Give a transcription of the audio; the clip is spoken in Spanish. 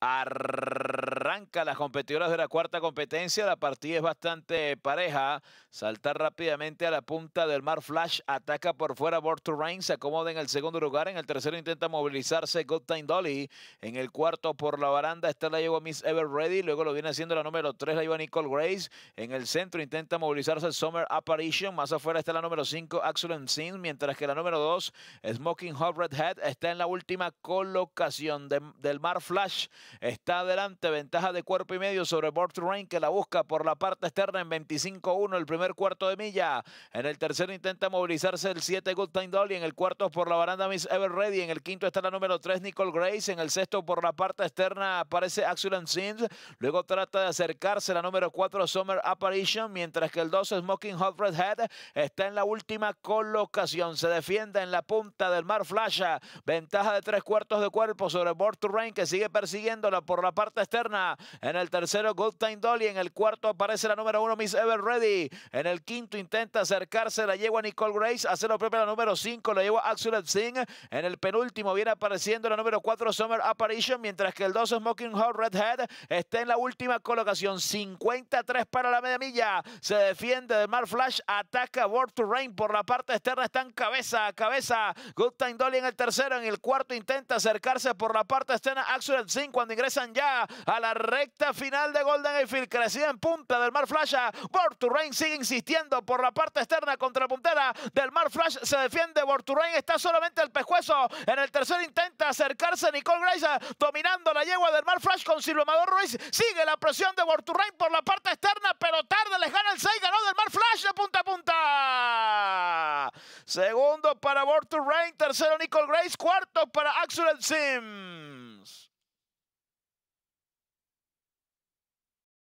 Arr- Arranca las competidoras de la cuarta competencia, la partida es bastante pareja. Saltar rápidamente a la punta del Mar Flash, ataca por fuera Borto Rain, se acomoda en el segundo lugar, en el tercero intenta movilizarse Good Time Dolly, en el cuarto por la baranda está la lleva Miss Ever Ready, luego lo viene haciendo la número tres, la lleva Nicole Grace, en el centro intenta movilizarse Summer Apparition, más afuera está la número 5, Axel Sin, mientras que la número dos Smoking Hot Red Head, está en la última colocación del Mar Flash, está adelante, ventaja ventaja de cuerpo y medio sobre Bort Rain que la busca por la parte externa en 25-1 el primer cuarto de milla. En el tercero intenta movilizarse el 7 Good Time Dolly, en el cuarto por la baranda Miss Ever Ready, en el quinto está la número 3 Nicole Grace, en el sexto por la parte externa aparece Axel and luego trata de acercarse la número 4 Summer Apparition, mientras que el 2 Smoking Hot Red Head está en la última colocación, se defiende en la punta del Mar Flasha, ventaja de tres cuartos de cuerpo sobre Bort Rain que sigue persiguiéndola por la parte externa en el tercero, Goldstein Time Dolly. En el cuarto aparece la número uno, Miss Ever Ready. En el quinto intenta acercarse, la yegua Nicole Grace. Hace lo propio la número cinco, la yegua Axel Singh. En el penúltimo viene apareciendo la número cuatro, Summer Apparition. Mientras que el dos, Smoking Hot Redhead, está en la última colocación. 53 para la media milla. Se defiende de Mar Flash. Ataca World to Rain por la parte externa. Están cabeza a cabeza. Good Dolly en el tercero. En el cuarto intenta acercarse por la parte externa. Axel Singh cuando ingresan ya a la recta final de Golden Eiffel, crecida en punta del Mar Flash Borturain sigue insistiendo por la parte externa contra la puntera del Mar Flash. Se defiende. Borturain está solamente el pescuezo. En el tercer intenta acercarse Nicole Grace dominando la yegua del Mar Flash con Silvio Ruiz. Sigue la presión de Borturain por la parte externa, pero tarde les gana el 6. Ganó del Mar Flash de punta a punta. Segundo para Borturain. Tercero Nicole Grace. Cuarto para Axel Sims.